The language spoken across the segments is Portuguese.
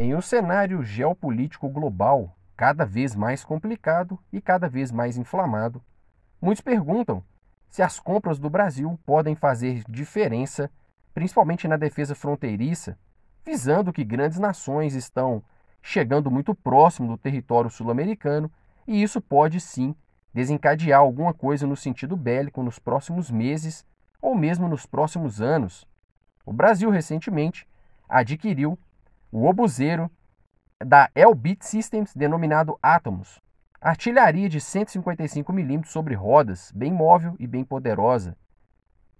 Em um cenário geopolítico global cada vez mais complicado e cada vez mais inflamado, muitos perguntam se as compras do Brasil podem fazer diferença, principalmente na defesa fronteiriça, visando que grandes nações estão chegando muito próximo do território sul-americano e isso pode sim desencadear alguma coisa no sentido bélico nos próximos meses ou mesmo nos próximos anos. O Brasil recentemente adquiriu o obuseiro da Elbit Systems, denominado Atomos. Artilharia de 155mm sobre rodas, bem móvel e bem poderosa.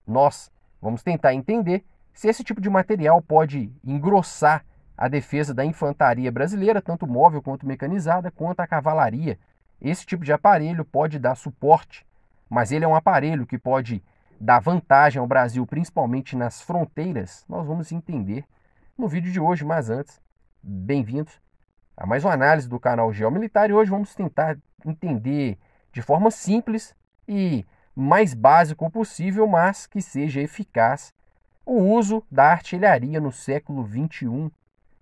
Nós vamos tentar entender se esse tipo de material pode engrossar a defesa da infantaria brasileira, tanto móvel quanto mecanizada, quanto a cavalaria. Esse tipo de aparelho pode dar suporte, mas ele é um aparelho que pode dar vantagem ao Brasil, principalmente nas fronteiras. Nós vamos entender no vídeo de hoje. Mas antes, bem-vindos a mais uma análise do canal Geomilitar e hoje vamos tentar entender de forma simples e mais básico possível, mas que seja eficaz, o uso da artilharia no século XXI.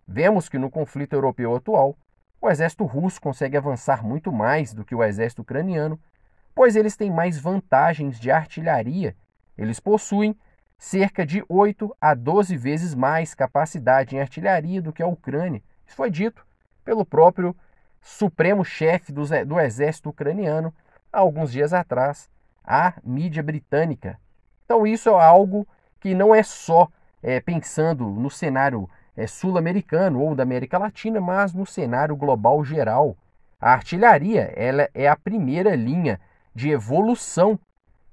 Vemos que no conflito europeu atual, o exército russo consegue avançar muito mais do que o exército ucraniano, pois eles têm mais vantagens de artilharia. Eles possuem cerca de 8 a 12 vezes mais capacidade em artilharia do que a Ucrânia. Isso foi dito pelo próprio supremo chefe do, do exército ucraniano há alguns dias atrás à mídia britânica. Então, isso é algo que não é só é, pensando no cenário é, sul-americano ou da América Latina, mas no cenário global geral. A artilharia ela é a primeira linha de evolução,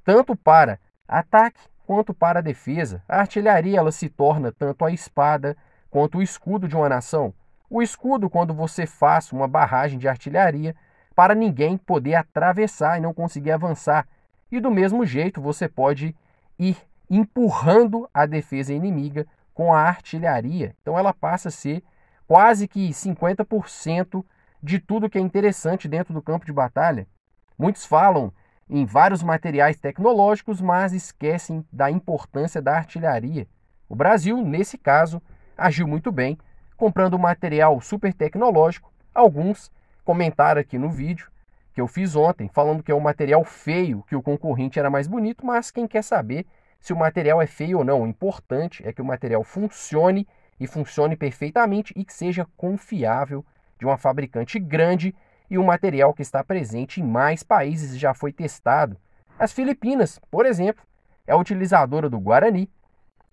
tanto para ataque quanto para a defesa. A artilharia ela se torna tanto a espada quanto o escudo de uma nação. O escudo, quando você faz uma barragem de artilharia para ninguém poder atravessar e não conseguir avançar. E do mesmo jeito, você pode ir empurrando a defesa inimiga com a artilharia. Então ela passa a ser quase que 50% de tudo que é interessante dentro do campo de batalha. Muitos falam em vários materiais tecnológicos, mas esquecem da importância da artilharia. O Brasil, nesse caso, agiu muito bem, comprando material super tecnológico. Alguns comentaram aqui no vídeo que eu fiz ontem, falando que é um material feio, que o concorrente era mais bonito, mas quem quer saber se o material é feio ou não, o importante é que o material funcione e funcione perfeitamente e que seja confiável de uma fabricante grande e o material que está presente em mais países já foi testado. As Filipinas, por exemplo, é utilizadora do guarani,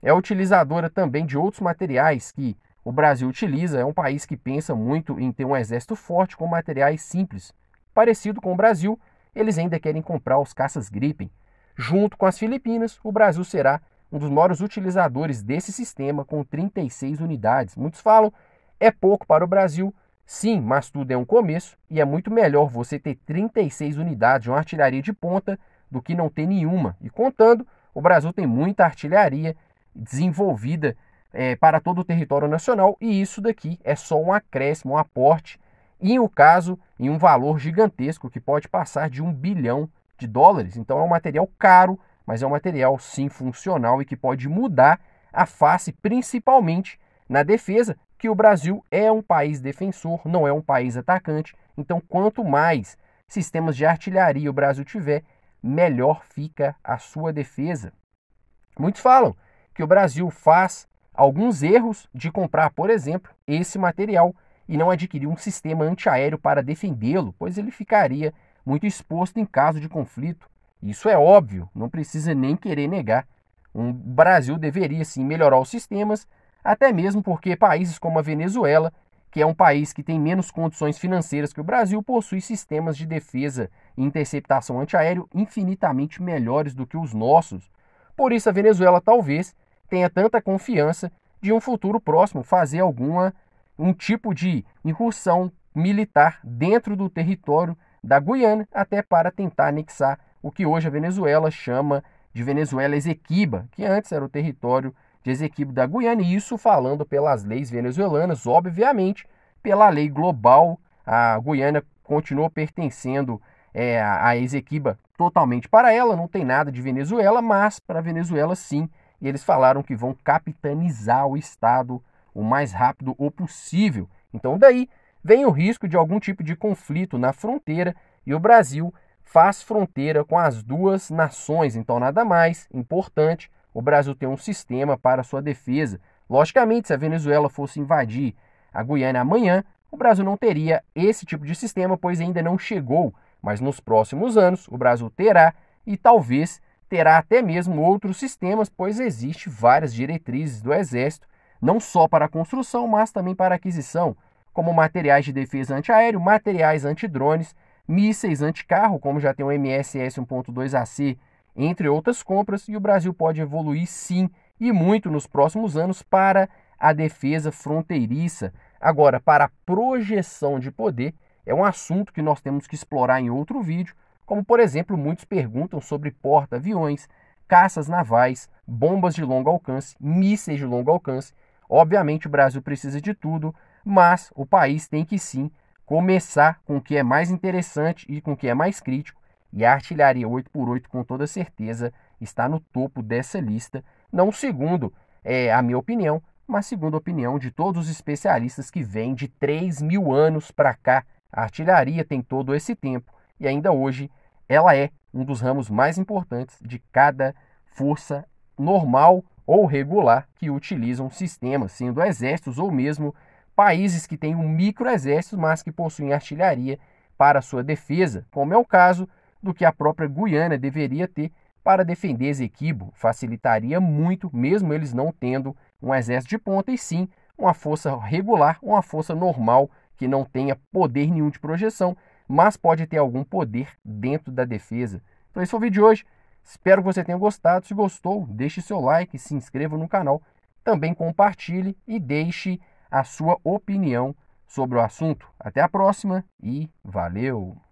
é utilizadora também de outros materiais que o Brasil utiliza. É um país que pensa muito em ter um exército forte com materiais simples. Parecido com o Brasil, eles ainda querem comprar os caças Gripen. Junto com as Filipinas, o Brasil será um dos maiores utilizadores desse sistema com 36 unidades. Muitos falam é pouco para o Brasil, Sim, mas tudo é um começo e é muito melhor você ter 36 unidades de uma artilharia de ponta do que não ter nenhuma. E contando, o Brasil tem muita artilharia desenvolvida é, para todo o território nacional e isso daqui é só um acréscimo, um aporte e, o caso, em um valor gigantesco que pode passar de um bilhão de dólares. Então é um material caro, mas é um material sim funcional e que pode mudar a face, principalmente na defesa, que o Brasil é um país defensor, não é um país atacante. Então, quanto mais sistemas de artilharia o Brasil tiver, melhor fica a sua defesa. Muitos falam que o Brasil faz alguns erros de comprar, por exemplo, esse material e não adquirir um sistema antiaéreo para defendê-lo, pois ele ficaria muito exposto em caso de conflito. Isso é óbvio, não precisa nem querer negar. O Brasil deveria sim melhorar os sistemas até mesmo porque países como a Venezuela, que é um país que tem menos condições financeiras que o Brasil, possui sistemas de defesa e interceptação antiaéreo infinitamente melhores do que os nossos. Por isso, a Venezuela talvez tenha tanta confiança de um futuro próximo fazer alguma um tipo de incursão militar dentro do território da Guiana até para tentar anexar o que hoje a Venezuela chama de Venezuela Esequiba, que antes era o território de Esequibo da Guiana, e isso falando pelas leis venezuelanas, obviamente, pela lei global, a Guiana continuou pertencendo é, a totalmente para ela, não tem nada de Venezuela, mas para Venezuela sim, e eles falaram que vão capitanizar o Estado o mais rápido o possível. Então daí vem o risco de algum tipo de conflito na fronteira e o Brasil faz fronteira com as duas nações, então nada mais importante o Brasil tem um sistema para sua defesa. Logicamente, se a Venezuela fosse invadir a Guiana amanhã, o Brasil não teria esse tipo de sistema, pois ainda não chegou. Mas nos próximos anos, o Brasil terá e talvez terá até mesmo outros sistemas, pois existem várias diretrizes do Exército, não só para a construção, mas também para a aquisição, como materiais de defesa antiaéreo, materiais antidrones, mísseis anticarro, como já tem o MSS 1.2AC entre outras compras, e o Brasil pode evoluir sim e muito nos próximos anos para a defesa fronteiriça. Agora, para a projeção de poder, é um assunto que nós temos que explorar em outro vídeo, como por exemplo, muitos perguntam sobre porta-aviões, caças navais, bombas de longo alcance, mísseis de longo alcance. Obviamente, o Brasil precisa de tudo, mas o país tem que sim começar com o que é mais interessante e com o que é mais crítico e a artilharia 8x8, com toda certeza, está no topo dessa lista. Não segundo é, a minha opinião, mas segundo a opinião de todos os especialistas que vêm de 3 mil anos para cá. A artilharia tem todo esse tempo e ainda hoje ela é um dos ramos mais importantes de cada força normal ou regular que utilizam sistemas, sendo exércitos ou mesmo países que têm um microexército, mas que possuem artilharia para sua defesa, como é o caso do que a própria Guiana deveria ter para defender Esequibo. Facilitaria muito, mesmo eles não tendo um exército de ponta, e sim uma força regular, uma força normal que não tenha poder nenhum de projeção, mas pode ter algum poder dentro da defesa. Então esse foi o vídeo de hoje. Espero que você tenha gostado. Se gostou, deixe seu like, se inscreva no canal, também compartilhe e deixe a sua opinião sobre o assunto. Até a próxima e valeu!